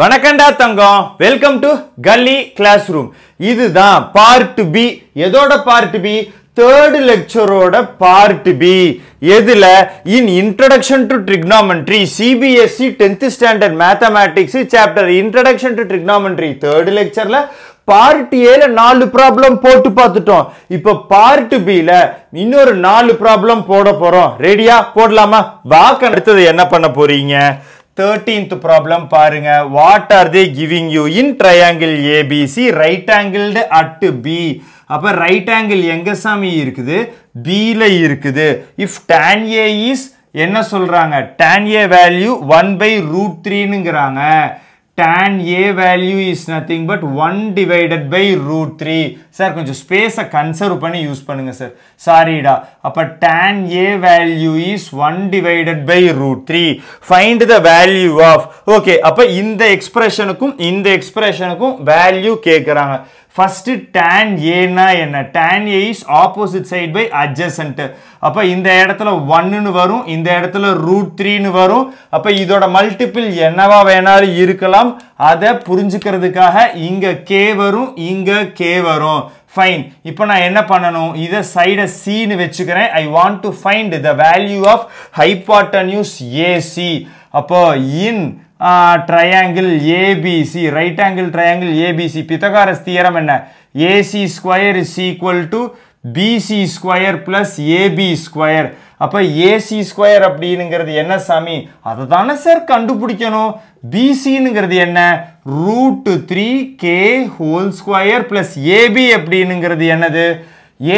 வணக்கண்டா தங்கம் welcome to கல்லி classroom இதுதான் பார்ட் பி எதோட பார்ட் பி தேர்டு லெக்சரோட பார்ட் பி எதில் in introduction to trigonometry CBSE tenth standard mathematics chapter introduction to trigonometry third லெக்சர்ல part ஏல நாலு ப்ராப்ளம் போட்டு பார்த்துட்டோம் இப்போ பார்ட் பில இன்னொரு நாலு ப்ராப்ளம் போட போகிறோம் ரெடியா போடலாமா வாக்கு அடுத்தது என்ன பண்ண போறீங்க 13th ப்ராப்ளம் பாருங்க what are they giving you in triangle ABC right angled at B அப்போ ரைட் angle எங்க சாமி இருக்குது பியில் இருக்குது இஃப் டேன் ஏ இஸ் என்ன சொல்கிறாங்க tan A value one by 3 த்ரீனுங்கிறாங்க tan a value is nothing but 1 divided by root 3 Sir, கொஞ்சு space கன்சர்வ் பண்ணி யூஸ் பண்ணுங்க சார் சாரிடா அப்பா, tan a value is 1 divided by root 3 find the value of Okay, அப்பா, இந்த எக்ஸ்பிரஷனுக்கும் இந்த எக்ஸ்பிரஷனுக்கும் value கேட்குறாங்க ஃபஸ்ட்டு டேன் ஏன்னா என்ன tan A is opposite side by adjacent அப்போ இந்த இடத்துல ஒன்னுன்னு வரும் இந்த இடத்துல ரூட் த்ரீன்னு வரும் அப்போ இதோட மல்டிபிள் என்னவா வேணாலும் இருக்கலாம் அதை புரிஞ்சுக்கிறதுக்காக இங்கே கே வரும் இங்கே கே வரும் ஃபைன் இப்போ நான் என்ன பண்ணணும் இதை சைடை சீனு வச்சுக்கிறேன் I want to find the value of hypotenuse AC அப்போ in triangle ABC right angle triangle ABC Pythagoras theorem என்ன AC square is equal to BC square plus AB square அப்போ ஏசி ஸ்கொயர் அப்படின்னுங்கிறது என்ன சாமி அதை தானே சார் கண்டுபிடிக்கணும் பிசின்னுங்கிறது என்ன root three K whole square plus AB அப்படின்னுங்கிறது என்னது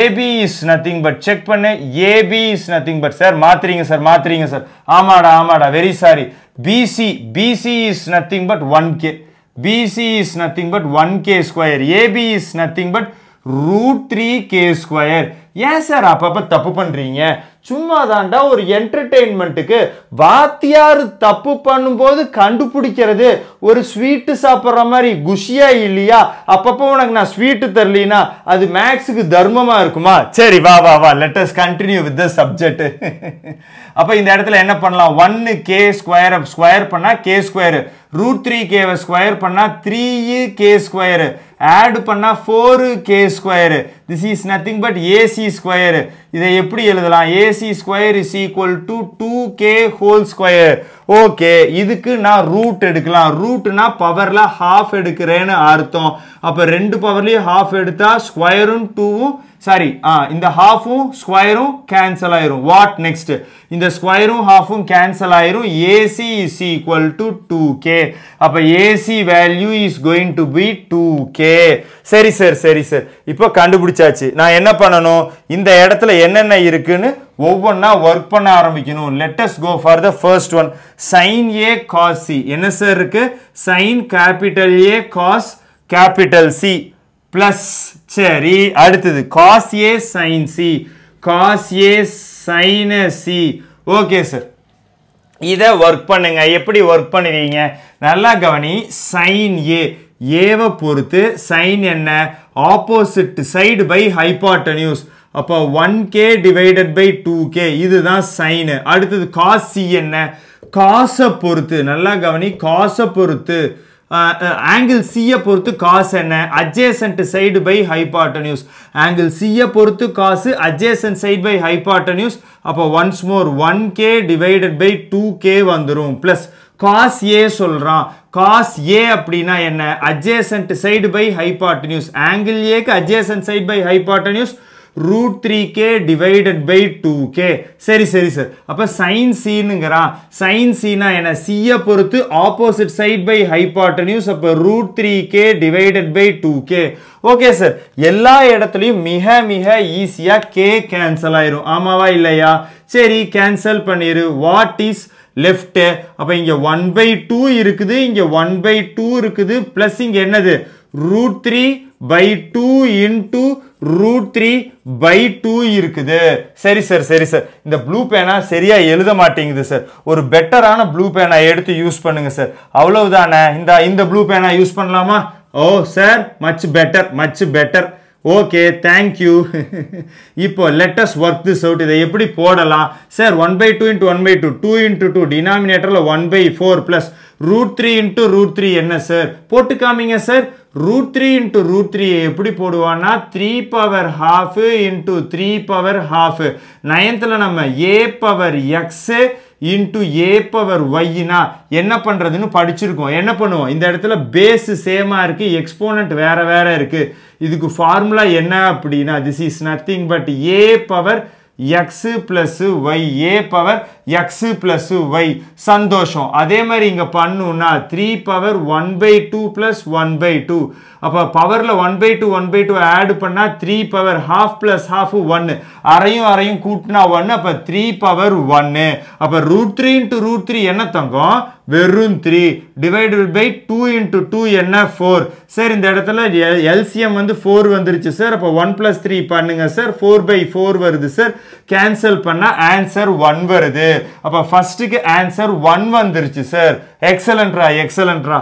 AB is nothing but check பண்ணு AB is nothing but sir மாத்துறீங்க சார் மாத்துறீங்க சார் ஆமாடா ஆமாடா very sorry BC BC is nothing but one K BC is nothing but one K square AB is nothing but square three K square ஏன் sir அப்பப்போ தப்பு பண்ணுறீங்க சும்மா தாண்டா ஒரு என்டர்டெயின்மெண்ட்டுக்கு வாத்தியார் தப்பு பண்ணும்போது கண்டுபிடிக்கிறது ஒரு ஸ்வீட்டு சாப்பிட்ற மாதிரி குஷியா இல்லையா அப்பப்போ உனக்கு நான் ஸ்வீட்டு தரலினா அது மேக்ஸுக்கு தர்மமா இருக்குமா சரி வா வா வா let's continue with the subject அப்போ இந்த இடத்துல என்ன பண்ணலாம் ஒன்னு கே ஸ்கொயர் ஸ்கொயர் பண்ணால் கே ஸ்கொயர் ரூட் த்ரீ கேவை ஸ்கொயர் பண்ணால் த்ரீ கே ஸ்கொயரு ஆட் பண்ணால் four K square this is nothing but AC square இதை எப்படி எழுதலாம் AC square is equal to two K whole square okay இதுக்கு நான் root எடுக்கலாம் ரூட்னா பவரில் ஹாஃப் எடுக்கிறேன்னு அர்த்தம் அப்போ ரெண்டு பவர்லேயும் ஹாஃப் எடுத்தால் ஸ்கொயரும் டூவும் சாரி ஆ இந்த ஹாஃபும் ஸ்கொயரும் கேன்சல் ஆயிரும் வாட் நெக்ஸ்ட் இந்த ஸ்கொயரும் ஹாஃபும் கேன்சல் ஆயிரும் AC is equal to two K அப்போ AC value is going to be two K சரி சார் சரி சார் இப்போ கண்டுபிடிச்சாச்சு நான் என்ன பண்ணணும் இந்த இடத்துல என்னென்ன இருக்குன்னு ஒவ்வொன்றா ஒர்க் பண்ண ஆரம்பிக்கணும் let's go for the first one sine A cos C என்ன சார் இருக்கு sine capital A cos capital C plus சரி அடுத்தது cos A sine C cos A sine C okay sir இதை ஒர்க் பண்ணுங்க எப்படி ஒர்க் பண்ணுவீங்க நல்லா கவனி சைன் ஏ ஏவை பொறுத்து சைன் என்ன opposite side by hypotenuse news அப்போ one K divided by two K இதுதான் சைனு அடுத்தது காஸ் சி என்ன காசை பொறுத்து நல்லா கவனி காசை பொறுத்து ஆங்கிள் சியை பொறுத்து காசு என்ன adjacent side by hypotenuse angle சியை பொறுத்து cos adjacent side by hypotenuse அப்போ once more one K divided by two K வந்துடும் ப்ளஸ் காஸ் ஏ சொல்கிறான் காஸ் ஏ அப்படின்னா என்ன adjacent side by hypotenuse angle ஏக்கு adjacent side by hypotenuse root three K divided by two K சரி சரி sir அப்போ sign சீனுங்கிறான் sign சீனா என்ன சியை பொறுத்து ஆப்போசிட் சைட் பை ஹைபாட்டனியூஸ் அப்போ root three K divided by two K okay sir எல்லா இடத்துலையும் மிக மிக ஈஸியாக கே கேன்சல் ஆயிரும் ஆமாவா இல்லையா சரி கேன்சல் பண்ணிடு வாட் இஸ் லெஃப்ட் அப்போ இங்கே ஒன் பை டூ இருக்குது இங்கே ஒன் பை டூ இருக்குது ப்ளஸ் இங்கே என்னது root three by two into root three by two இருக்குது சரி சார் சரி சார் இந்த ப்ளூ பேனா சரியாக எழுத மாட்டேங்குது சார் ஒரு பெட்டரான ப்ளூ பேனா எடுத்து யூஸ் பண்ணுங்க சார் அவ்வளவுதானே இந்த இந்த ப்ளூ பேனா யூஸ் பண்ணலாமா oh sir much better much better okay thank you இப்போ லெட்டஸ் ஒர்க் திஸ் அவுட் இதை எப்படி போடலாம் sir one by two into one by two two into two டினாமினேட்டரில் one by four plus root three into root three என்ன sir போட்டு காமிங்க sir root three into root three எப்படி போடுவான்னா three power half into three power half நயன்த்தில் நம்ம A power X into A power ஒய்னா என்ன பண்ணுறதுன்னு படிச்சிருக்கோம் என்ன பண்ணுவோம் இந்த இடத்துல பேஸு சேமாக இருக்குது எக்ஸ்போனண்ட் வேறு வேறு இருக்குது இதுக்கு ஃபார்முலா என்ன அப்படின்னா this is nothing but A power X plus Y A power X plus y சந்தோஷம் அதே மாதிரி இங்கே பண்ணுன்னா three power one by two plus one by two அப்போ பவரில் one by two one by two add பண்ணால் three power half plus half ஒன்று அரையும் அரையும் கூட்டினா ஒன்று அப்போ த்ரீ பவர் 1 அப்போ root three into root three என்ன தங்கம் வெறும் three divided by two into two என்ன ஃபோர் சார் இந்த இடத்துல எல்சிஎம் வந்து ஃபோர் வந்துருச்சு சார் அப்போ ஒன் ப்ளஸ் த்ரீ பண்ணுங்க சார் ஃபோர் பை ஃபோர் வருது சார் கேன்சல் பண்ணால் ஆன்சர் ஒன் வருது அப்போ ஃபஸ்ட்டுக்கு ஆன்சர் ஒன் வந்துருச்சு சார் எக்ஸலண்ட்ரா எக்ஸலண்ட்ரா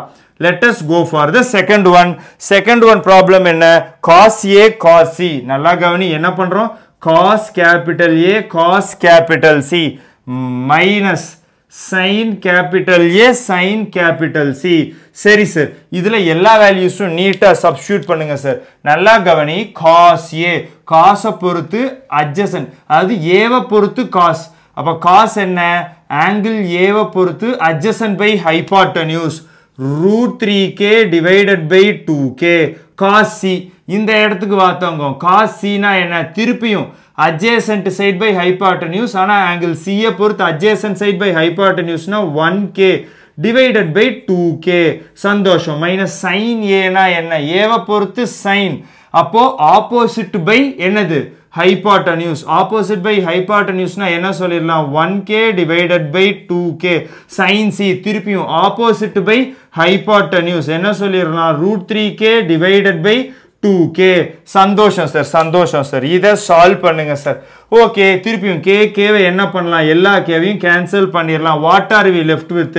let us go for the second one second one problem என்ன காஸ் ஏ காசி நல்லா கவனி என்ன பண்ணுறோம் cos capital A cos capital C minus sine capital A sine capital C சரி சார் இதில் எல்லா வேல்யூஸும் நீட்டாக சப்ஸ்டியூட் பண்ணுங்க சார் நல்லா கவனி காஸ் ஏ காசை பொறுத்து அட்ஜசன் அதாவது ஏவை பொறுத்து காஸ் அப்போ காஸ் என்ன ஆங்கிள் ஏவை பொறுத்து adjacent by news root three K divided by two K cos C இந்த இடத்துக்கு பார்த்தவங்க காஸ் சினா என்ன திருப்பியும் அட்ஜேசன்ட் சைட் பை நியூஸ் ஆனால் ஆங்கிள் சியை பொறுத்து அட்ஜேசன்ட் சைட் பை ஹைபாட்டன்யூஸ்னா one K divided by two K சந்தோஷம் மைனஸ் சைன் ஏனா என்ன ஏவை பொறுத்து சைன் அப்போது ஆப்போசிட் பை என்னது opposite ஆப்போசிட் பை நான் என்ன சொல்லிடலாம் one K divided by two K C திருப்பியும் opposite பை hypotenuse என்ன சொல்லிடலாம் root three K divided by two K சந்தோஷம் சார் சந்தோஷம் சார் இதை சால்வ் பண்ணுங்க சார் ஓகே திருப்பியும் கே கேவை என்ன பண்ணலாம் எல்லா கேவையும் கேன்சல் பண்ணிடலாம் what are we left with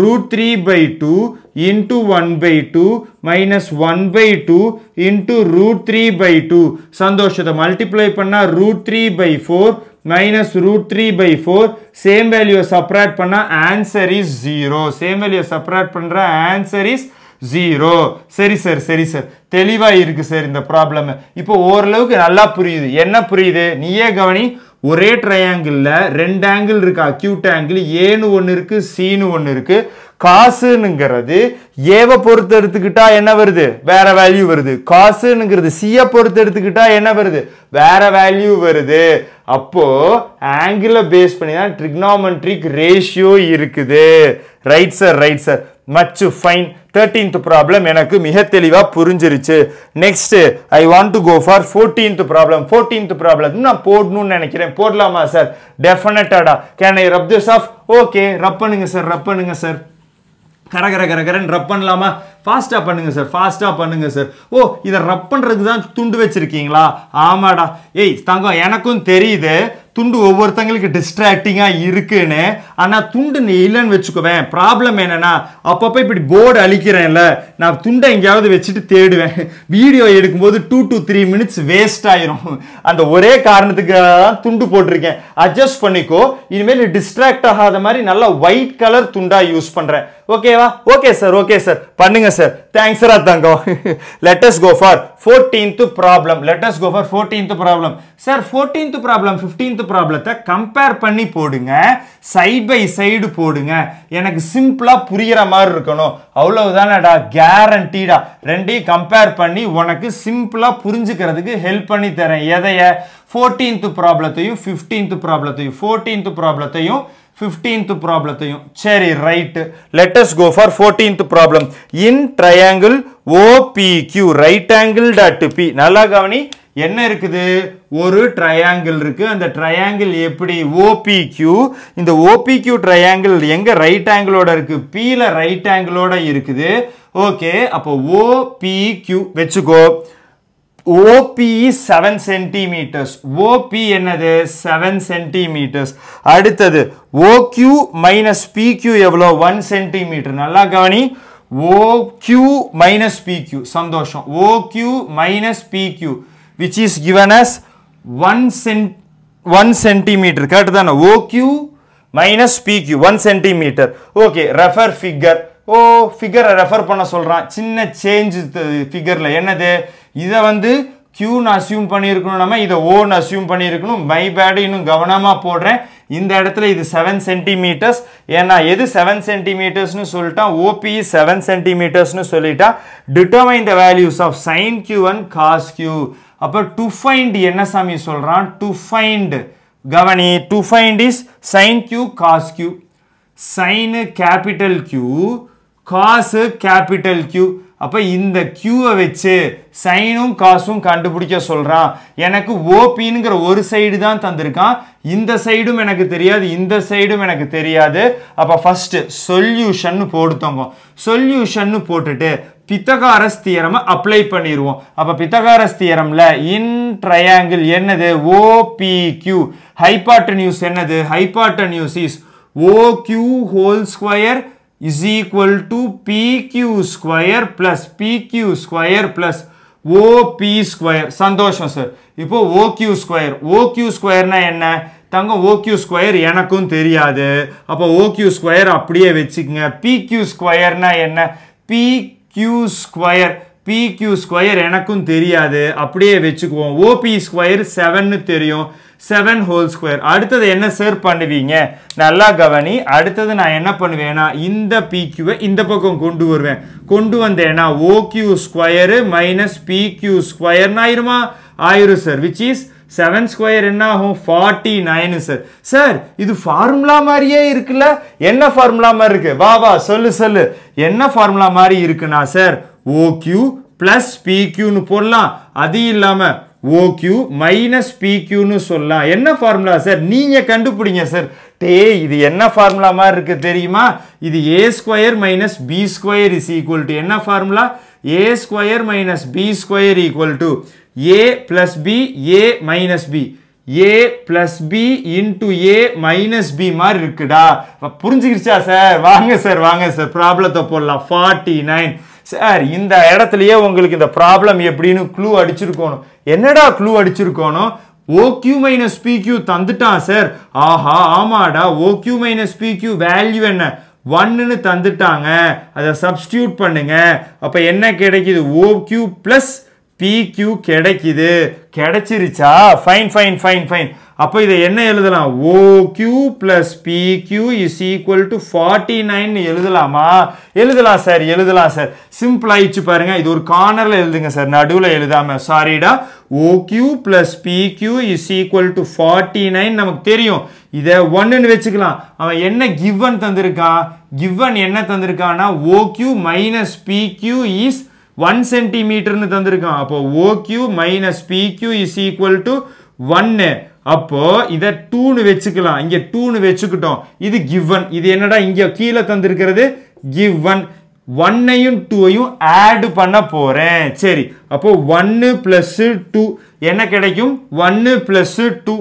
root three by two into 1 by 2 minus 1 by 2 into root 3 by 2 சந்தோஷத multiply பண்ணா root 3 by 4 minus root 3 by 4 same value subtract பண்ணா answer is 0 same value subtract பண்ணா answer is 0 zero சரி sir சரி sir தெளிவாக இருக்கு sir இந்த problem இப்போ ஓரலவுக்கு நல்லா புரியுது என்ன புரியுது நீயே கவனி ஒரே ட்ரையாங்கிளில் ரெண்டு ஆங்கிள் இருக்குது அக்யூட் ஆங்கிள் ஏன்னு ஒன்று இருக்குது சீனு ஒன்று இருக்குது காசுங்கிறது ஏவை பொறுத்து எடுத்துக்கிட்டா என்ன வருது வேற வேல்யூ வருது காசுங்கிறது சியை பொறுத்து எடுத்துக்கிட்டா என்ன வருது வேற வேல்யூ வருது அப்போ ஆங்கிளை பேஸ் பண்ணி தான் ட்ரிக்னாமெட்ரிக் ரேஷியோ இருக்குது right sir right sir much fine thirteenth problem எனக்கு மிக தெளிவாக புரிஞ்சிருச்சு next I want to go for fourteenth problem fourteenth problem நான் போடணும்னு நினைக்கிறேன் போடலாமா சார் டெஃபினட்டாடா can I rub this off okay rub பண்ணுங்க சார் ரப் பண்ணுங்க சார் கரகர கரகரன் ரப் பண்ணலாமா ஃபாஸ்ட்டாக பண்ணுங்கள் சார் ஃபாஸ்ட்டாக பண்ணுங்கள் சார் ஓ இதை ரப் பண்ணுறதுக்கு தான் துண்டு வச்சுருக்கீங்களா ஆமாடா ஏய் தங்கம் எனக்கும் தெரியுது துண்டு ஒவ்வொருத்தங்களுக்கு டிஸ்ட்ராக்டிங்காக இருக்குன்னு ஆனால் துண்டு நீ இல்லைன்னு வச்சுக்குவேன் ப்ராப்ளம் என்னென்னா அப்பப்போ இப்படி போர்டு அழிக்கிறேன்ல நான் துண்டை எங்கேயாவது வச்சுட்டு தேடுவேன் வீடியோ எடுக்கும்போது two to three minutes waste ஆயிரும் அந்த ஒரே காரணத்துக்காக தான் துண்டு போட்டிருக்கேன் அட்ஜஸ்ட் பண்ணிக்கோ இனிமேல் டிஸ்ட்ராக்ட் ஆகாத மாதிரி நல்லா ஒயிட் கலர் துண்டாக யூஸ் பண்ணுறேன் ஓகேவா ஓகே சார் ஓகே சார் பண்ணுங்க சார் தேங்க்ஸ் சார் தங்கம் let's go for fourteenth problem let's go for fourteenth problem sir fourteenth problem fifteenth ப்ராப்ளத்தை கம்பேர் பண்ணி போடுங்க சைட் பை சைடு போடுங்க எனக்கு சிம்பிளாக புரிகிற மாதிரி இருக்கணும் அவ்வளவுதானடா கேரண்டீடா ரெண்டையும் கம்பேர் பண்ணி உனக்கு சிம்பிளாக புரிஞ்சுக்கிறதுக்கு ஹெல்ப் பண்ணி தரேன் எதைய ஃபோர்டீன்த் ப்ராப்ளத்தையும் ஃபிஃப்டீன்த் ப்ராப்ளத்தையும் ஃபோர்டீன்த் ப்ராப்ளத்தையும் ஃபிஃப்டீன்த் ப்ராப்ளத்தையும் சரி right let's go for fourteenth problem in triangle OPQ right angle dot P நல்லா கவனி என்ன இருக்குது ஒரு ட்ரையாங்கிள் இருக்கு அந்த triangle எப்படி ஓபிக்யூ இந்த ஓபிக்யூ ட்ரையாங்கிள் எங்க ரைட் ஓட இருக்கு right ரைட் ஓட இருக்குது ஓகே அப்போ ஓபிக்யூ வச்சுக்கோ OPE 7 centimeters. OP என்னது 7 centimeters. அடுத்தது OQ minus PQ எவ்வளோ 1 centimeter. நல்லா கவனி OQ minus PQ. சந்தோஷம். OQ minus PQ which is given as 1 cent 1 centimeter. கட்டுதான் OQ minus PQ 1 centimeter. Okay, refer figure. Oh ஃபிகரை ரெஃபர் பண்ண சொல்கிறான் சின்ன சேஞ்ச் ஃபிகரில் என்னது இதை வந்து க்யூன்னு அசியூம் பண்ணியிருக்கணும் நம்ம இதை ஓன்னு அசியூம் பண்ணியிருக்கணும் மை பேடு இன்னும் கவனமாக போடுறேன் இந்த இடத்துல இது செவன் சென்டிமீட்டர்ஸ் ஏன்னா எது செவன் சென்டிமீட்டர்ஸ்னு சொல்லிட்டான் ஓபி செவன் சென்டிமீட்டர்ஸ்னு சொல்லிட்டா determine the values of sine Q and cos Q அப்போ டு ஃபைண்ட் என்ன சாமி சொல்கிறான் டு ஃபைண்ட் கவனி to find is sine Q cos Q sine capital Q cos capital Q அப்போ இந்த கியூவை வச்சு சைனும் காசும் கண்டுபிடிக்க சொல்கிறான் எனக்கு ஓபின்ங்கிற ஒரு சைடு தான் தந்திருக்கான் இந்த சைடும் எனக்கு தெரியாது இந்த சைடும் எனக்கு தெரியாது அப்போ ஃபஸ்ட்டு சொல்யூஷன் போடுத்தோங்க சொல்யூஷன் போட்டுட்டு பித்தகாரஸ் தியரமை அப்ளை பண்ணிடுவோம் அப்போ பித்தகாரஸ் தியரமில் இன் ட்ரையாங்கிள் என்னது ஓபிக்யூ நியூஸ் என்னது hypotenuse is OQ whole square is equal to PQ square plus PQ square plus OP square சந்தோஷம் சார் இப்போ OQ square OQ squareனா என்ன தங்கம் OQ square எனக்கும் தெரியாது அப்போ OQ square அப்படியே வச்சுக்கங்க PQ squareனா என்ன PQ square PQ square எனக்கும் தெரியாது அப்படியே வச்சுக்குவோம் OP square 7 தெரியும் செவன் ஹோல் ஸ்கொயர் அடுத்தது என்ன சேர் பண்ணுவீங்க நல்லா கவனி அடுத்தது நான் என்ன பண்ணுவேன்னா இந்த பிக்யூவை இந்த பக்கம் கொண்டு வருவேன் கொண்டு வந்தேன்னா ஓக்யூ ஸ்கொயரு மைனஸ் பிக்யூ ஸ்கொயர்னு ஆயிருமா ஆயிரும் sir which is seven square என்ன ஆகும் ஃபார்ட்டி நைனு சார் சார் இது ஃபார்முலா மாதிரியே இருக்குல்ல என்ன ஃபார்முலா மாதிரி இருக்கு வா வா சொல்லு சொல்லு என்ன ஃபார்முலா மாதிரி இருக்குன்னா சார் ஓக்யூ ப்ளஸ் பிக்யூன்னு போடலாம் அது இல்லாமல் ஓக்யூ மைனஸ் பிக்யூன்னு சொல்லலாம் என்ன ஃபார்முலா சார் நீங்கள் கண்டுபிடிங்க சார் தே இது என்ன ஃபார்முலா மாதிரி இருக்குது தெரியுமா இது A square minus B square is equal to என்ன formula A square minus B square equal to A plus B A minus B A plus B into A minus B மாதிரி இருக்குடா புரிஞ்சுக்கிடுச்சா சார் வாங்க sir வாங்க sir ப்ராப்ளத்தை போடலாம் forty nine sir இந்த எடத்திலியே உங்களுக்கு இந்த ப்ராப்ளம் எப்படின்னு க்ளூ அடிச்சிருக்கணும் என்னடா க்ளூ அடிச்சிருக்கோனோ ஓக்யூ மைனஸ் பிக்யூ தந்துட்டான் சார் ஆஹா ஆமாடா ஓக்யூ மைனஸ் பிக்யூ வேல்யூ என்ன ஒன்னுன்னு தந்துட்டாங்க அதை சப்ஸ்டியூட் பண்ணுங்க அப்போ என்ன கிடைக்குது ஓக்யூ ப்ளஸ் பிக்யூ கிடைக்குது கிடைச்சிருச்சா ஃபைன் ஃபைன் ஃபைன் ஃபைன் அப்போ இதை என்ன எழுதலாம் O Q plus P Q is equal to forty nine எழுதலாமா எழுதலாம் சார் எழுதலாம் சார் சிம்பிள் ஆயிடுச்சு பாருங்க இது ஒரு கார்னரில் எழுதுங்க சார் நடுவில் எழுதாம சாரிடா O Q plus P Q is equal to forty nine நமக்கு தெரியும் இதை ஒன்றுன்னு வச்சுக்கலாம் அவன் என்ன கிவன் தந்திருக்கான் கிவ்வன் என்ன தந்திருக்கான்னா O Q minus P Q is one சென்டிமீட்டர்னு தந்திருக்கான் அப்போ O Q minus P Q is equal to ஒன்னு அப்போ இதை டூன்னு வச்சுக்கலாம் இங்கே டூன்னு வச்சுக்கிட்டோம் இது கிவன் இது என்னடா இங்கே கீழே தந்திருக்கிறது கிவன் ஒன்னையும் டூவையும் ஆட் பண்ண போகிறேன் சரி அப்போ ஒன்று ப்ளஸ்ஸு டூ என்ன கிடைக்கும் ஒன்று ப்ளஸ்ஸு டூ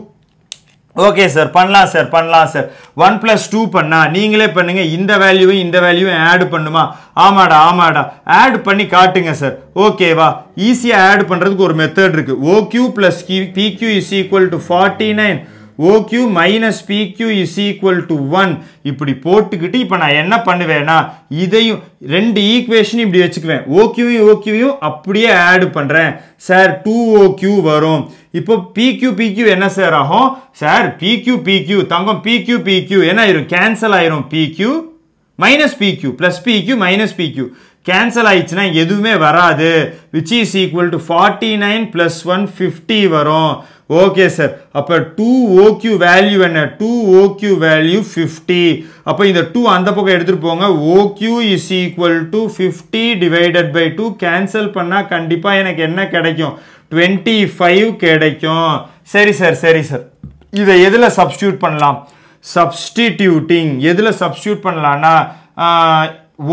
ஓகே சார் பண்ணலாம் சார் பண்ணலாம் சார் ஒன் ப்ளஸ் டூ பண்ணால் நீங்களே பண்ணுங்கள் இந்த வேல்யூவும் இந்த வேல்யூவும் ஆட் பண்ணுமா ஆமாடா ஆமாடா ஆட் பண்ணி காட்டுங்க சார் ஓகேவா ஈஸியாக ஆட் பண்ணுறதுக்கு ஒரு மெத்தட் இருக்குது O Q plus Q PQ is equal to forty nine OQ minus PQ is equal to one இப்படி போட்டுக்கிட்டு இப்போ நான் என்ன பண்ணுவேன்னா இதையும் ரெண்டு equation இப்படி வச்சுக்குவேன் OQ ஓக்யூவையும் அப்படியே add பண்ணுறேன் சார் டூ OQ வரும் இப்போ PQ PQ என்ன சார் ஆகும் சார் PQ தங்கும் தங்கம் PQ என்ன ஆயிரும் கேன்சல் ஆயிரும் PQ minus PQ plus PQ minus PQ cancel ஆயிடுச்சுன்னா எதுவுமே வராது which is equal to forty nine plus one fifty வரும் ஓகே சார் அப்போ டூ ஓக்யூ வேல்யூ என்ன டூ ஓக்யூ வேல்யூ ஃபிஃப்டி அப்போ இந்த டூ அந்த பக்கம் எடுத்துகிட்டு போங்க OQ is equal to fifty divided by two cancel பண்ணால் கண்டிப்பாக எனக்கு என்ன கிடைக்கும் டுவெண்ட்டி ஃபைவ் கிடைக்கும் சரி சார் சரி சார் இதை எதில் சப்ஸ்டியூட் பண்ணலாம் சப்ஸ்டிடியூட்டிங் எதில் சப்ஸ்டியூட் பண்ணலான்னா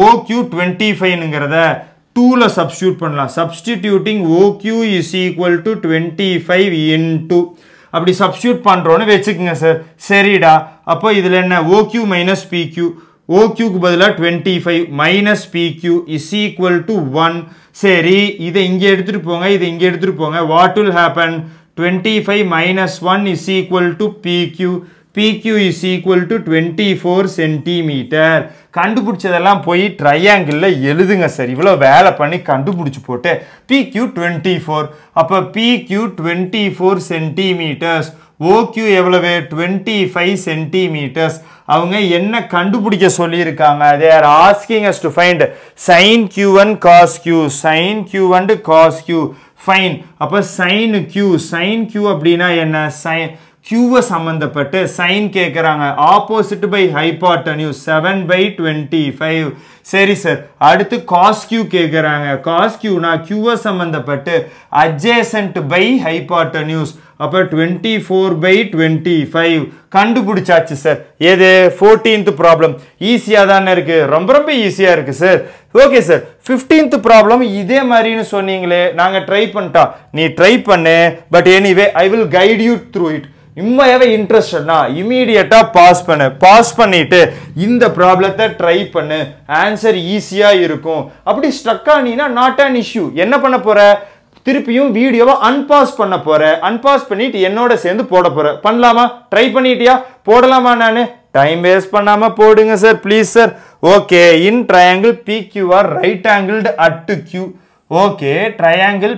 ஓக்யூ டுவெண்ட்டி ஃபைவ்ங்கிறத டூவில் சப்ஸ்டியூட் பண்ணலாம் substituting OQ is equal to twenty five two அப்படி சப்ஸ்டியூட் பண்ணுறோன்னு வச்சுக்கோங்க சார் சரிடா அப்போ இதில் என்ன ஓக்யூ மைனஸ் பிக்யூ ஓக்யூக்கு பதிலாக twenty five minus PQ is equal to one சரி இதை இங்கே எடுத்துகிட்டு போங்க இதை இங்கே எடுத்துகிட்டு போங்க what will happen twenty five minus one is equal to PQ PQ is equal to 24 centimeter. கண்டுபிடிச்சதெல்லாம் போய் ட்ரையாங்கிளில் எழுதுங்க சார் இவ்வளோ வேலை பண்ணி கண்டுபிடிச்சி போட்டு பிக்யூ டுவெண்ட்டி ஃபோர் அப்போ PQ twenty four centimeters OQ எவ்வளவு டுவெண்ட்டி ஃபைவ் சென்டிமீட்டர்ஸ் அவங்க என்ன கண்டுபிடிக்க சொல்லியிருக்காங்க they are asking us to find sine Q one cos Q sine Q one cos Q fine அப்போ சைன் கியூ சைன் கியூ அப்படின்னா என்ன sine Q சம்மந்தப்பட்டு sine கேட்குறாங்க opposite by hypotenuse seven by twenty five சரி sir அடுத்து Q கேட்கிறாங்க கேட்குறாங்க Q கியூனா Q சம்மந்தப்பட்டு adjacent பை hypotenuse அப்பு 24 ஃபோர் பை டுவெண்ட்டி ஃபைவ் கண்டுபிடிச்சாச்சு சார் எது 14th ப்ராப்ளம் ஈஸியாக தானே இருக்குது ரொம்ப ரொம்ப ஈஸியாக இருக்குது sir okay sir problem problem இதே மாதிரின்னு சொன்னீங்களே நாங்கள் ட்ரை பண்டா நீ ட்ரை பண்ணு but anyway I will guide you through it உண்மையாகவே இன்ட்ரெஸ்டட்னா இமீடியட்டாக பாஸ் பண்ணு பாஸ் பண்ணிவிட்டு இந்த ப்ராப்ளத்தை ட்ரை பண்ணு ஆன்சர் ஈஸியாக இருக்கும் அப்படி ஸ்ட்ரக் ஆனீங்கன்னா நாட் அன் இஷ்யூ என்ன பண்ண போகிற திருப்பியும் வீடியோவை அன்பாஸ் பண்ண போகிறேன் அன்பாஸ் பண்ணிட்டு என்னோட சேர்ந்து போட போகிறேன் பண்ணலாமா ட்ரை பண்ணிட்டியா போடலாமா நான் டைம் வேஸ்ட் பண்ணாமல் போடுங்க sir please sir okay in triangle PQR right angled at Q okay triangle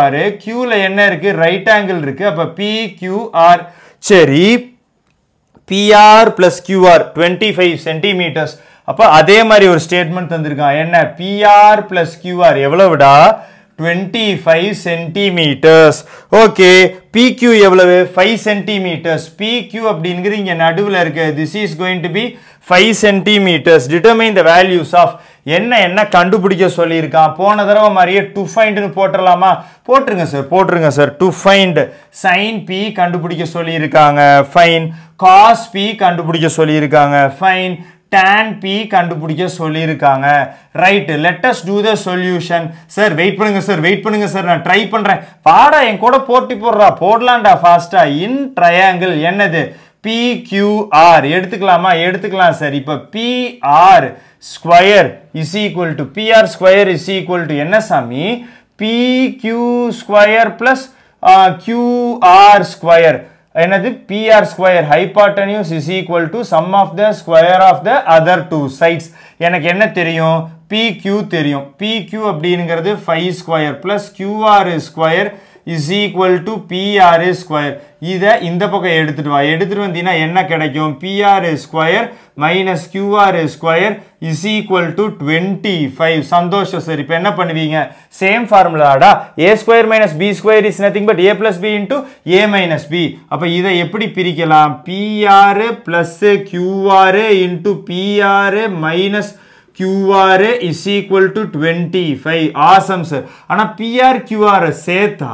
R கியூவில் என்ன இருக்குது ரைட் ஆங்கிள் இருக்குது அப்போ பிக்யூஆர் சரி PR plus QR twenty five centimeters அப்போ அதே மாதிரி ஒரு ஸ்டேட்மெண்ட் தந்திருக்கான் என்ன பிஆர் ப்ளஸ் கியூஆர் எவ்வளவுடா twenty five centimeters okay PQ எவ்வளவு ஃபைவ் சென்டிமீட்டர்ஸ் பிக்யூ அப்படிங்கிறது இங்கே நடுவில் இருக்கு this is going to be five centimeters determine the values of என்ன என்ன கண்டுபிடிக்க சொல்லியிருக்கான் போன தடவை மாதிரியே டு ஃபைண்டுன்னு போட்டுடலாமா போட்டுருங்க சார் போட்டுருங்க sir to find sine P கண்டுபிடிக்க சொல்லியிருக்காங்க ஃபைன் காஸ் பி கண்டுபிடிக்க சொல்லியிருக்காங்க ஃபைன் டேன் பி கண்டுபிடிக்க சொல்லியிருக்காங்க right let's do the solution sir wait பண்ணுங்க சார் வெயிட் பண்ணுங்க சார் நான் ட்ரை பண்ணுறேன் பாடா என் கூட போட்டி போடுறா போடலான்டா ஃபாஸ்ட்டாக இன் ட்ரையாங்கிள் என்னது பிக்யூஆர் எடுத்துக்கலாமா எடுத்துக்கலாம் சார் இப்போ PR square is equal to PR square is equal to என்ன சாமி PQ square plus QR square என்னது PR square hypotenuse is equal to sum of the square of the other two sides எனக்கு என்ன தெரியும் பிக்யூ தெரியும் PQ அப்படிங்கிறது five square plus QR square is equal to PR square இதை இந்த பக்கம் எடுத்துகிட்டு வா எடுத்துகிட்டு வந்தீங்கன்னா என்ன கிடைக்கும் PR square minus QR square is equal to twenty five சந்தோஷம் சார் இப்போ என்ன பண்ணுவீங்க சேம் ஃபார்முலாடா A square minus B square is nothing but A plus B into A minus B அப்போ இதை எப்படி பிரிக்கலாம் plus plus into PR minus minus QR is equal to 25. Awesome sir. ஆனா PR QR சேத்தா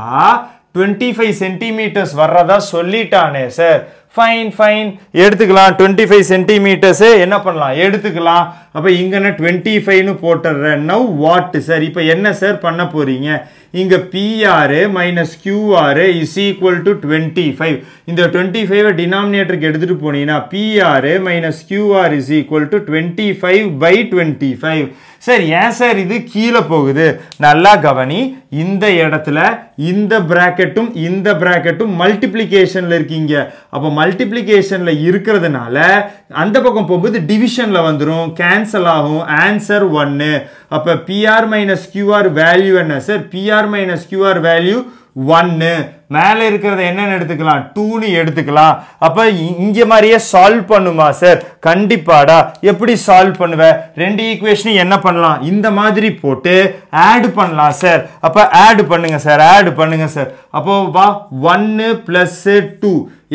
25 centimeters வர்ரதா சொல்லிட்டானே sir. Fine fine எடுத்துக்கலாம் twenty five centimeters என்ன பண்ணலாம் எடுத்துக்கலாம் அப்போ இங்கே நான் டுவெண்ட்டி ஃபைவ்னு போட்டுடுறேன் நவ் வாட்டு சார் இப்போ என்ன சார் பண்ண போகிறீங்க இங்கே PR minus QR is equal to twenty five இந்த டுவெண்ட்டி ஃபைவை டினாமினேட்டருக்கு எடுத்துகிட்டு போனீங்கன்னா PR minus QR is equal to twenty five by twenty five sir ஏன் சார் இது கீழே போகுது நல்லா கவனி இந்த இடத்துல இந்த ப்ராக்கெட்டும் இந்த ப்ராக்கெட்டும் மல்டிப்ளிகேஷனில் இருக்கீங்க அப்போ மல்டிப்ளிகேஷனில் இருக்கிறதுனால அந்த பக்கம் போகும்போது டிவிஷனில் வந்துடும் கேன்சல் ஆகும் ஆன்சர் ஒன்று அப்போ பிஆர் மைனஸ் கியூஆர் வேல்யூ என்ன sir PR minus QR value ஒன்று மேலே இருக்கிறத என்னன்னு எடுத்துக்கலாம் டூன்னு எடுத்துக்கலாம் அப்போ இங்கே மாதிரியே சால்வ் பண்ணுமா சார் கண்டிப்பாடா எப்படி சால்வ் பண்ணுவேன் ரெண்டு ஈக்குவேஷனும் என்ன பண்ணலாம் இந்த மாதிரி போட்டு ஆடு பண்ணலாம் சார் அப்போ ஆடு பண்ணுங்க சார் ஆடு பண்ணுங்க சார் அப்போ வா ஒன்று ப்ளஸ்ஸு டூ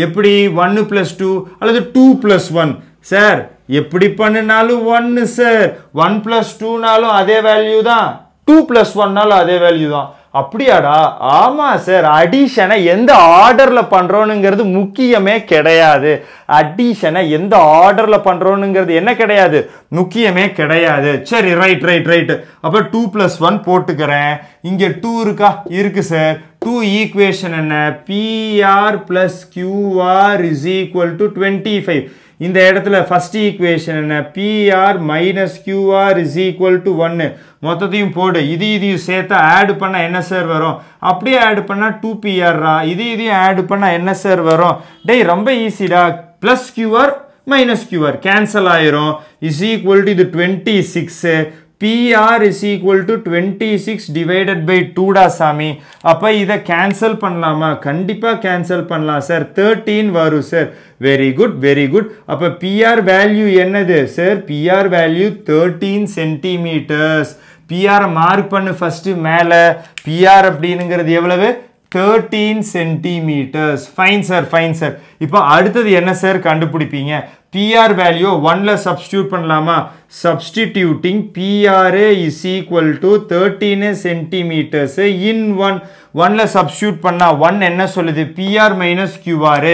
எப்படி ஒன்று ப்ளஸ் டூ அல்லது டூ ப்ளஸ் ஒன் சார் எப்படி பண்ணினாலும் ஒன்னு சார் ஒன் ப்ளஸ் டூனாலும் அதே வேல்யூ தான் டூ ப்ளஸ் ஒன்னாலும் அதே வேல்யூ தான் அப்படியாடா ஆமாம் சார் அடிஷனை எந்த ஆர்டரில் பண்ணுறோனுங்கிறது முக்கியமே கிடையாது அடிஷனை எந்த ஆர்டரில் பண்ணுறோனுங்கிறது என்ன கிடையாது முக்கியமே கிடையாது சரி ரைட் ரைட் ரைட்டு அப்போ டூ ப்ளஸ் ஒன் போட்டுக்கிறேன் இங்கே டூ இருக்கா இருக்கு சார் டூ ஈக்குவேஷன் என்ன PR plus QR is equal to twenty five இந்த இடத்துல ஃபஸ்ட்டு ஈக்குவேஷன் என்ன PR minus QR is equal to ஒன்று மொத்தத்தையும் போடு இது இதையும் சேர்த்தா ஆடு பண்ணால் என்ன சார் வரும் அப்படியே ஆடு பண்ணால் டூ பிஆர்ரா இது இதையும் ஆடு பண்ணால் என்ன சார் வரும் டேய் ரொம்ப ஈஸிடா plus QR minus QR cancel ஆயிரும் இஸ் ஈக்குவல் டு இது twenty six PR is equal to twenty six divided by டூடா சாமி அப்போ இதை கேன்சல் பண்ணலாமா கண்டிப்பாக கேன்சல் பண்ணலாம் சார் தேர்ட்டீன் வரும் sir very good very good அப்போ பிஆர் வேல்யூ என்னது sir PR value thirteen centimeters பிஆரை மார்க் பண்ணு ஃபஸ்ட்டு மேலே பிஆர் அப்படின்னுங்கிறது எவ்வளவு thirteen centimeters fine sir fine sir இப்போ அடுத்தது என்ன சார் கண்டுபிடிப்பீங்க பிஆர் வேல்யூ ஒன்ல சப்ஸ்டியூட் பண்ணலாமா substituting PR is equal to thirteen centimeters in one ஒன்ல சப்ஸ்டியூட் பண்ணால் ஒன் என்ன சொல்லுது பிஆர் மைனஸ் கியூஆர்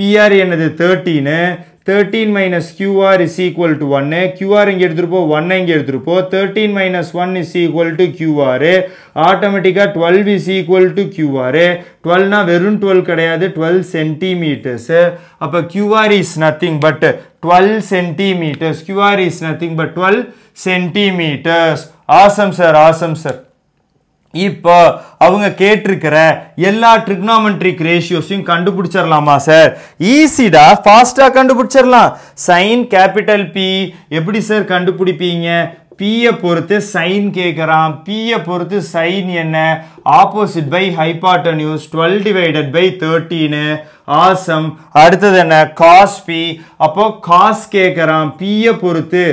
பிஆர் என்னது thirteen minus minus is is equal 1, QR QR இங்கே எடுத்துருப்போம் ஒன்னை இங்கே எடுத்துருப்போம் minus minus one is to to QR 12 twelve equal equal to 12 டுவெல்னா வெறும் டுவெல் கிடையாது டுவெல் சென்டிமீட்டர்ஸு அப்போ QR is nothing but twelve centimeters QR is nothing but twelve centimetres awesome sir awesome sir இப்போ அவங்க கேட்டிருக்கிற எல்லா ட்ரிக்னாமெட்ரிக் ரேஷியோஸையும் கண்டுபிடிச்சிடலாமா சார் ஈஸிடா ஃபாஸ்ட்டாக கண்டுபிடிச்சிடலாம் சைன் கேபிட்டல் பி எப்படி சார் கண்டுபிடிப்பீங்க P பொறுத்து சைன் கேட்குறான் P பொறுத்து சைன் என்ன opposite by hypotenuse twelve divided by 13 awesome அடுத்தது என்ன cos P அப்போ காஸ் கேட்குறான் P பொறுத்து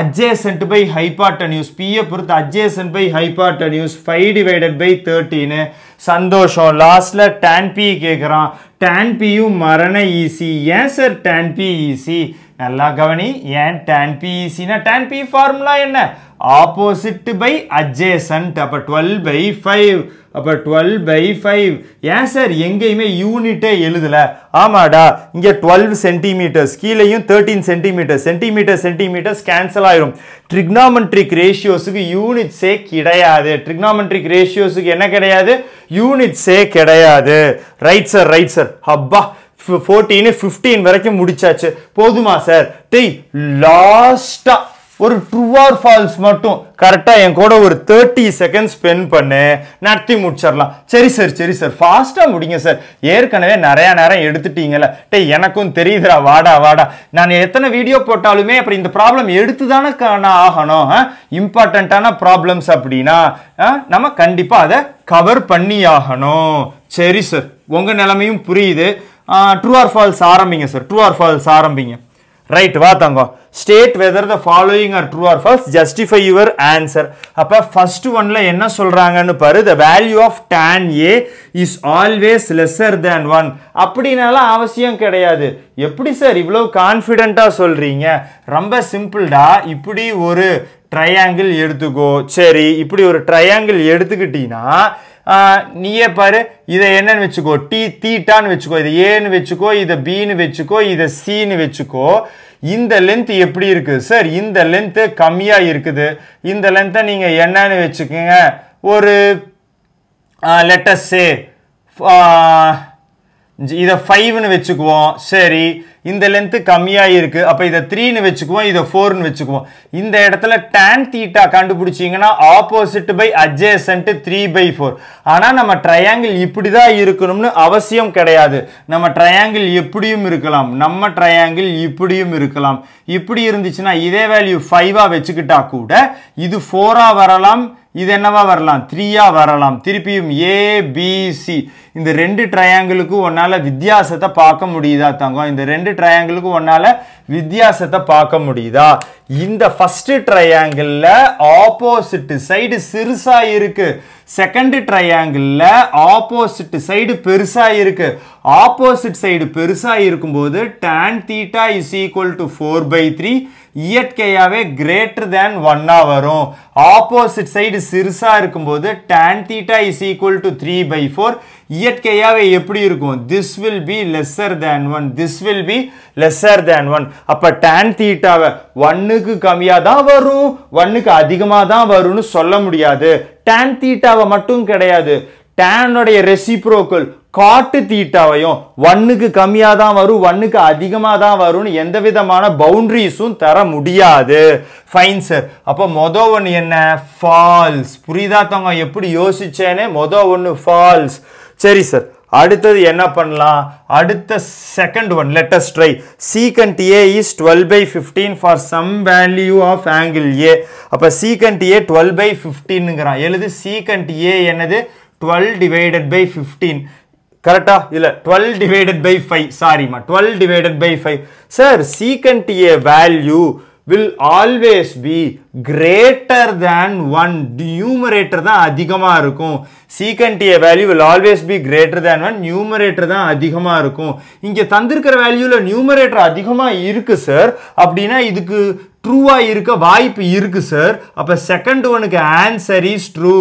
adjacent பை hypotenuse P பொறுத்து adjacent by hypotenuse 5 divided by 13 சந்தோஷம் lastல டேன் பி கேட்குறான் டேன் பியும் மரண ஈஸி ஏன் சார் டேன் பி ஈஸி நல்லா கவனி ஏன் டேன் பிஇசினா டேன் பி ஃபார்முலா என்ன ஆப்போசிட் பை அட்ஜேசன்ட் அப்போ டுவெல் பை ஃபைவ் அப்போ டுவெல் பை ஃபைவ் ஏன் சார் எங்கேயுமே யூனிட்டே எழுதலை ஆமாடா இங்கே டுவெல் சென்டிமீட்டர்ஸ் கீழேயும் thirteen centimetres centimetre centimetres cancel ஆயிரும் ட்ரிக்னாமெட்ரிக் ரேஷியோஸுக்கு யூனிட்ஸே கிடையாது ட்ரிக்னாமெட்ரிக் ரேஷியோஸுக்கு என்ன கிடையாது யூனிட்ஸே கிடையாது ரைட் சார் ரைட் சார் அப்பா ஃபோர்டீனு ஃபிஃப்டீன் வரைக்கும் முடிச்சாச்சு போதுமா சார் டெய் லாஸ்ட்டாக ஒரு ட்ரூ ஆர் ஃபால்ஸ் மட்டும் கரெக்டாக என் கூட ஒரு தேர்ட்டி செகண்ட் ஸ்பெண்ட் பண்ணு நடத்தி முடிச்சிடலாம் சரி சார் சரி சார் ஃபாஸ்ட்டாக முடிங்க சார் ஏற்கனவே நிறையா நேரம் எடுத்துட்டீங்களே டே எனக்கும் தெரியுதுடா வாடா வாடா நான் எத்தனை வீடியோ போட்டாலுமே அப்புறம் இந்த ப்ராப்ளம் எடுத்து தானே ஆகணும் இம்பார்ட்டண்ட்டான ப்ராப்ளம்ஸ் அப்படின்னா நம்ம கண்டிப்பாக அதை கவர் பண்ணி ஆகணும் சரி சார் உங்கள் நிலைமையும் புரியுது ட்ரூ ஆர் ஃபால்ஸ் ஆரம்பிங்க சார் ட்ரூ ஆர் ஃபால்ஸ் ஆரம்பிங்க ரைட் வா தங்கோ state whether the following are true or false justify your answer அப்போ ஃபர்ஸ்ட் ஒன்ல என்ன சொல்றாங்கன்னு பாரு the value of tan A is always lesser than one அப்படின்னாலாம் அவசியம் கிடையாது எப்படி சார் இவ்வளோ கான்ஃபிடென்ட்டாக சொல்றீங்க ரொம்ப சிம்பிள்டா இப்படி ஒரு ட்ரையாங்கிள் எடுத்துக்கோ சரி இப்படி ஒரு ட்ரையாங்கிள் எடுத்துக்கிட்டீங்கன்னா நீயே பாரு இதை என்னன்னு வச்சுக்கோ டி தீட்டான்னு வச்சுக்கோ இதை ஏன்னு வச்சுக்கோ இதை பின்னு வச்சுக்கோ இதை சீனு வச்சுக்கோ இந்த லென்த் எப்படி இருக்குது சார் இந்த லென்த்து கம்மியாக இருக்குது இந்த லென்த்தை நீங்கள் என்னன்னு வச்சுக்கோங்க ஒரு லெட்டஸ் இதை ஃபைவ்னு வச்சுக்குவோம் சரி இந்த லென்த்து கம்மியாக இருக்குது அப்போ இதை த்ரீன்னு வச்சுக்குவோம் இதை ஃபோர்னு வச்சுக்குவோம் இந்த இடத்துல டேன் தீட்டா கண்டுபிடிச்சிங்கன்னா opposite by adjacent three by four ஆனால் நம்ம ட்ரையாங்கிள் இப்படி தான் இருக்கணும்னு அவசியம் கிடையாது நம்ம ட்ரையாங்கிள் எப்படியும் இருக்கலாம் நம்ம ட்ரையாங்கிள் இப்படியும் இருக்கலாம் இப்படி இருந்துச்சுன்னா இதே வேல்யூ ஃபைவாக வச்சுக்கிட்டா கூட இது ஃபோராக வரலாம் இது என்னவா வரலாம் த்ரீயாக வரலாம் திருப்பியும் ஏபிசி இந்த ரெண்டு ட்ரையாங்கிளுக்கு ஒன்னால வித்தியாசத்தை பார்க்க முடியுதா தங்கம் இந்த ரெண்டு ட்ரையாங்கிளுக்கு ஒன்னால வித்தியாசத்தை பார்க்க முடியுதா இந்த ஃபஸ்ட்டு ட்ரையாங்கிளில் ஆப்போசிட் சைடு சிறுசாக இருக்குது செகண்ட் ட்ரையாங்கிளில் ஆப்போசிட் சைடு பெருசாக இருக்கு ஆப்போசிட் சைடு பெருசாக இருக்கும்போது tan theta is equal to four by three இயற்கையாகவே கிரேட்டர் தேன் ஒன்னாக வரும் ஆப்போசிட் சைடு சிறுசாக இருக்கும்போது tan theta is equal to three by four இயற்கையாகவே எப்படி இருக்கும் this will be lesser than one this will be lesser than one அப்போ tan தீட்டாவை ஒன்னுக்கு கம்மியாக தான் வரும் ஒன்னுக்கு அதிகமாக தான் வரும்னு சொல்ல முடியாது டேன் தீட்டாவை மட்டும் கிடையாது டேனுடைய ரெசிப்ரோக்கல் காட்டு தீட்டாவையும் ஒன்னுக்கு கம்மியாக தான் வரும் ஒன்னுக்கு அதிகமாக தான் வரும்னு எந்த விதமான பவுண்ட்ரிஸும் தர முடியாது ஃபைன் சார் அப்போ மொதல் ஒன்று என்ன ஃபால்ஸ் புரியுதா தவங்க எப்படி யோசிச்சேனே மொதல் ஒன்று ஃபால்ஸ் சரி சார் அடுத்தது என்ன பண்ணலாம் அடுத்த second one let's try secant A is twelve by fifteen for some value of angle A அப்போ சீகண்ட் ஏ டுவெல் பை ஃபிஃப்டீனுங்கிறான் எழுது சீகண்ட் ஏ என்னது 12 டிவைடட் பை ஃபிஃப்டீன் கரட்டா இல்லை 12 டிவைடட் பை ஃபைவ் சாரிமா 12 divided by five sir secant A value will always be greater than one numerator தான் அதிகமாக இருக்கும் secant A value will always be greater than one numerator தான் அதிகமாக இருக்கும் இங்கே தந்திருக்கிற வேல்யூவில் நியூமரேட்டர் அதிகமாக இருக்குது சார் அப்படின்னா இதுக்கு ட்ரூவாக இருக்க வாய்ப்பு இருக்குது சார் அப்போ செகண்ட் ஒனுக்கு ஆன்சர் இஸ் ட்ரூ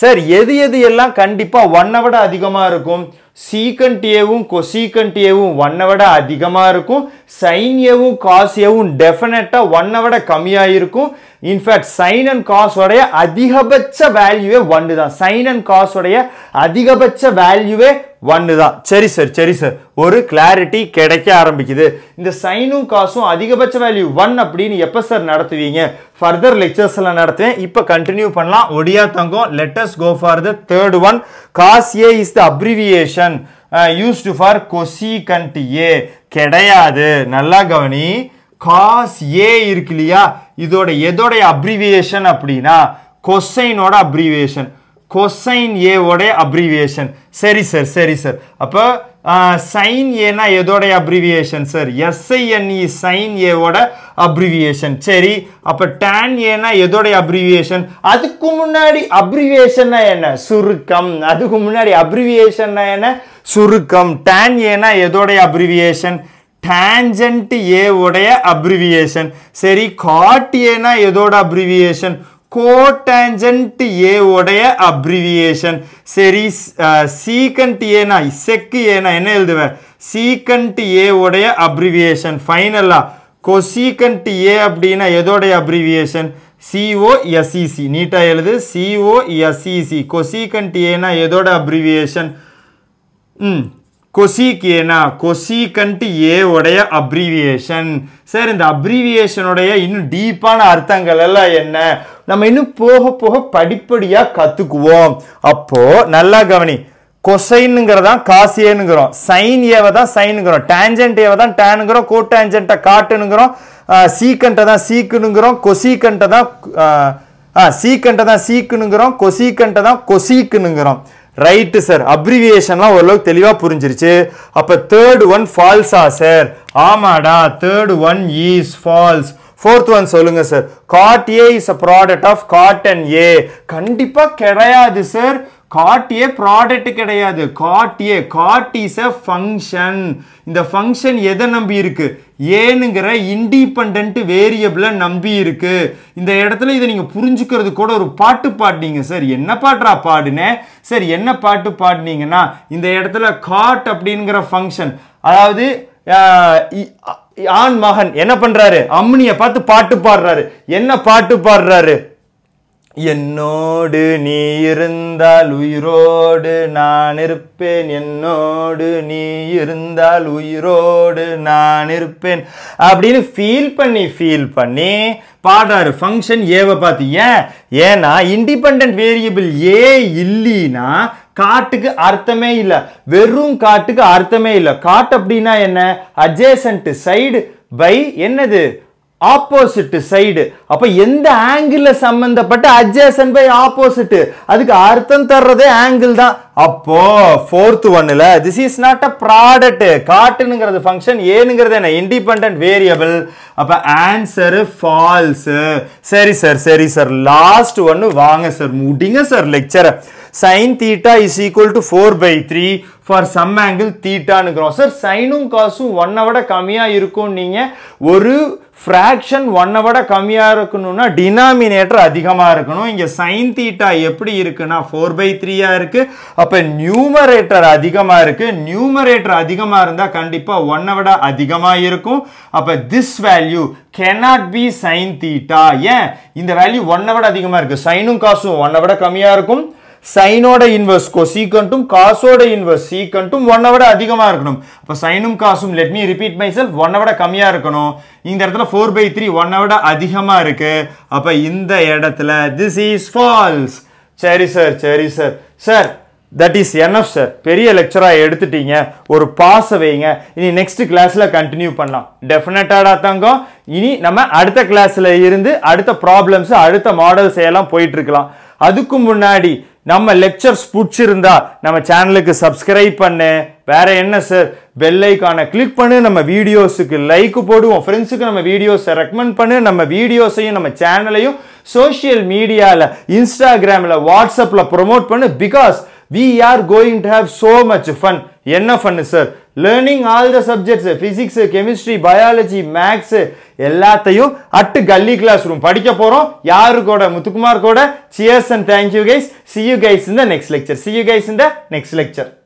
சார் எது எது எல்லாம் கண்டிப்பாக ஒன்னை விட அதிகமாக இருக்கும் சீக்கண்ட் ஏவும் கொசீக்கண்ட் ஏவும் ஒன்னை விட அதிகமாக இருக்கும் சைன் ஏவும் காஸ் ஏவும் டெஃபினட்டாக ஒன்னை விட கம்மியாக இருக்கும் இன்ஃபேக்ட் சைன் அண்ட் காஸோடைய அதிகபட்ச வேல்யூவே ஒன்று தான் சைன் அண்ட் காஸோடைய அதிகபட்ச வேல்யூவே ஒன்று தான் சரி சார் சரி சார் ஒரு கிளாரிட்டி கிடைக்க ஆரம்பிக்குது இந்த சைனும் காசும் அதிகபட்ச வேல்யூ ஒன் அப்படின்னு எப்போ சார் நடத்துவீங்க ஃபர்தர் லெக்சர்ஸ் நடத்துவேன் இப்போ கண்டினியூ பண்ணலாம் ஒடியா தங்கம் let's go for the third one cos A is the abbreviation used for கொசி கொசிகண்ட் ஏ கிடையாது நல்லா கவனி காஸ் ஏ இருக்கு இல்லையா இதோட எதோடைய அப்ரிவியேஷன் அப்படின்னா கொசைனோட அப்ரிவியேஷன் கொசைன் ஏவோடைய அப்ரிவியேஷன் சரி சார் சரி சார் அப்போ சைன் ஏனா எதோடைய அப்ரிவியேஷன் சார் எஸ்ஐஎன்இ சைன் ஏவோட அப்ரிவியேஷன் சரி அப்போ டேன் ஏனா எதோடைய அப்ரிவியேஷன் அதுக்கு முன்னாடி அப்ரிவியேஷன்னா என்ன சுருக்கம் அதுக்கு முன்னாடி அப்ரிவியேஷன்னா என்ன சுருக்கம் டேன் ஏனா எதோடைய அப்ரிவியேஷன் டேஞ்சன்ட் ஏ உடைய அப்ரிவியேஷன் சரி காட் ஏனா எதோட அப்ரிவியேஷன் கோடாஞ்சன்ட் ஏ உடைய அப்ரிவியேஷன் சரி சீக்கண்ட் ஏனா செக்கு ஏனா என்ன எழுதுவேன் சீக்கண்ட் ஏ உடைய அப்ரிவியேஷன் ஃபைனலா கொசீக்கண்ட் ஏ அப்படின்னா எதோடைய அப்ரிவியேஷன் சிஓ சிஓஎஸ்இசி நீட்டாக எழுது சிஓ சிஓஎஸ்இசி கொசீக்கண்ட் ஏனா எதோட அப்ரிவியேஷன் ம் கொசிகேனா கொசிகன்ட்டு ஏ உடைய அப்ரிவியேஷன் சார் இந்த அப்ரீவியேஷனுடைய இன்னும் டீப்பான அர்த்தங்கள் எல்லாம் என்ன நம்ம இன்னும் போக போக படிப்படியாக கற்றுக்குவோம் அப்போது நல்லா கவனி கொசைனுங்கிறதா காசியனுங்கிறோம் சைன் ஏவை தான் சைனுங்கிறோம் டேஞ்சன்ட் ஏவை தான் டேனுங்கிறோம் கோட்டாஞ்சன்ட்டை காட்டுனுங்கிறோம் சீக்கண்ட்டை தான் சீக்குனுங்கிறோம் கொசிகண்ட்டை தான் சீக்கண்ட்டை தான் சீக்குனுங்கிறோம் கொசிகண்ட்டை தான் கொசிக்குனுங்கிறோம் ரைட்டு சார் அப்ரிவியேஷன்லாம் ஓரளவுக்கு தெளிவாக புரிஞ்சிருச்சு அப்போ தேர்ட் ஒன் ஃபால்ஸா சார் ஆமாடா third one is false fourth one சொல்லுங்க sir cot A is a product of cot and A கண்டிப்பாக கிடையாது சார் காட் ஏ ப்ராடக்ட் கிடையாது cot cot is a function இந்த ஃபங்க்ஷன் எதை நம்பி இருக்கு ஏனுங்கிற இண்டிபெண்ட் வேரியபிளை நம்பி இருக்கு இந்த இடத்துல இதை நீங்கள் புரிஞ்சுக்கிறது கூட ஒரு பாட்டு பாடினீங்க சார் என்ன பாட்டுறா பாடுனேன் சார் என்ன பாட்டு பாடினீங்கன்னா இந்த இடத்துல காட் அப்படிங்கிற ஃபங்க்ஷன் அதாவது ஆண் மகன் என்ன பண்ணுறாரு அம்னியை பார்த்து பாட்டு பாடுறாரு என்ன பாட்டு பாடுறாரு என்னோடு நீ இருந்தால் உயிரோடு நான் இருப்பேன் என்னோடு நீ இருந்தால் உயிரோடு நான் இருப்பேன் அப்படின்னு ஃபீல் பண்ணி ஃபீல் பண்ணி பாடுறாரு ஃபங்க்ஷன் ஏவை பார்த்து ஏன் ஏன்னா இண்டிபெண்ட் வேரியபிள் ஏ இல்லைன்னா காட்டுக்கு அர்த்தமே இல்லை வெறும் காட்டுக்கு அர்த்தமே இல்லை காட்டு அப்படின்னா என்ன அட்ஜேசன்ட் சைடு பை என்னது ஆப்போசிட் சைடு அப்போ எந்த ஆங்கிள் சம்பந்தப்பட்ட அட்ஜசன் பை ஆப்போசிட் அதுக்கு அர்த்தம் தர்றதே ஆங்கிள் தான் அப்போ ஃபோர்த் ஒன்னுல this is not a product காட்டுனுங்கிறது ஃபங்க்ஷன் ஏனுங்கிறது என்ன இண்டிபெண்ட் வேரியபிள் அப்போ ஆன்சரு ஃபால்ஸு சரி சார் சரி சார் லாஸ்ட் ஒன்று வாங்க சார் முடிங்க சார் லெக்சரை sin theta is equal to 4 by 3 for some angle thetaனுக்கிறோம் சார் சைனும் காசும் ஒன்னை விட கம்மியாக இருக்கும் நீங்கள் ஒரு ஃப்ராக்ஷன் ஒன்னை விட கம்மியாக இருக்கணும்னா டினாமினேட்டர் அதிகமாக இருக்கணும் இங்கே சைன் தீட்டா எப்படி இருக்குன்னா ஃபோர் பை த்ரீயாக இருக்குது அப்போ நியூமரேட்டர் அதிகமாக இருக்குது நியூமரேட்டர் அதிகமாக இருந்தால் கண்டிப்பாக ஒன்னை விட அதிகமாக இருக்கும் அப்போ this value cannot be sine theta ஏன் இந்த வேல்யூ ஒன்னை விட அதிகமாக இருக்குது சைனும் காசும் ஒன்னை விட கம்மியாக இருக்கும் சைனோட இன்வெர்ஸ் கொசீக்கண்ட்டும் காசோட இன்வெர்ஸ் சீக்கண்ட்டும் ஒன்னை விட அதிகமாக இருக்கணும் அப்போ சைனும் காசும் let me repeat my self விட கம்மியாக இருக்கணும் இந்த இடத்துல ஃபோர் பை த்ரீ ஒன்னை விட அதிகமாக இருக்கு அப்போ இந்த இடத்துல திஸ் இஸ் ஃபால்ஸ் சரி சார் சரி sir sir that is enough sir பெரிய லெக்சராக எடுத்துட்டீங்க ஒரு பாஸை வைங்க இனி நெக்ஸ்ட் கிளாஸில் கண்டினியூ பண்ணலாம் டெஃபினட்டாடா தங்கம் இனி நம்ம அடுத்த கிளாஸில் இருந்து அடுத்த ப்ராப்ளம்ஸ் அடுத்த மாடல்ஸ் எல்லாம் போயிட்டு இருக்கலாம் அதுக்கு முன்னாடி நம்ம லெக்சர்ஸ் பிடிச்சிருந்தா நம்ம சேனலுக்கு சப்ஸ்கிரைப் பண்ணு வேற என்ன சார் பெல் கிளிக் பண்ணு நம்ம வீடியோஸுக்கு லைக் போடுவோம் ஃப்ரெண்ட்ஸுக்கு நம்ம வீடியோஸை ரெக்கமெண்ட் பண்ணு நம்ம வீடியோஸையும் நம்ம சேனலையும் சோஷியல் மீடியாவில் இன்ஸ்டாகிராமில் வாட்ஸ்அப்பில் ப்ரொமோட் பண்ணு because we are going to have so much fun என்ன fun sir learning all the சப்ஜெக்ட்ஸு ஃபிசிக்ஸு கெமிஸ்ட்ரி பயாலஜி மேக்ஸு எல்லாத்தையும் அட்டு கல்லி கிளாஸ் ரூம் படிக்க போகிறோம் யாரு கூட முத்துக்குமார் கூட cheers and thank you guys see you guys இந்த next lecture see you guys இந்த நெக்ஸ்ட் லெக்சர்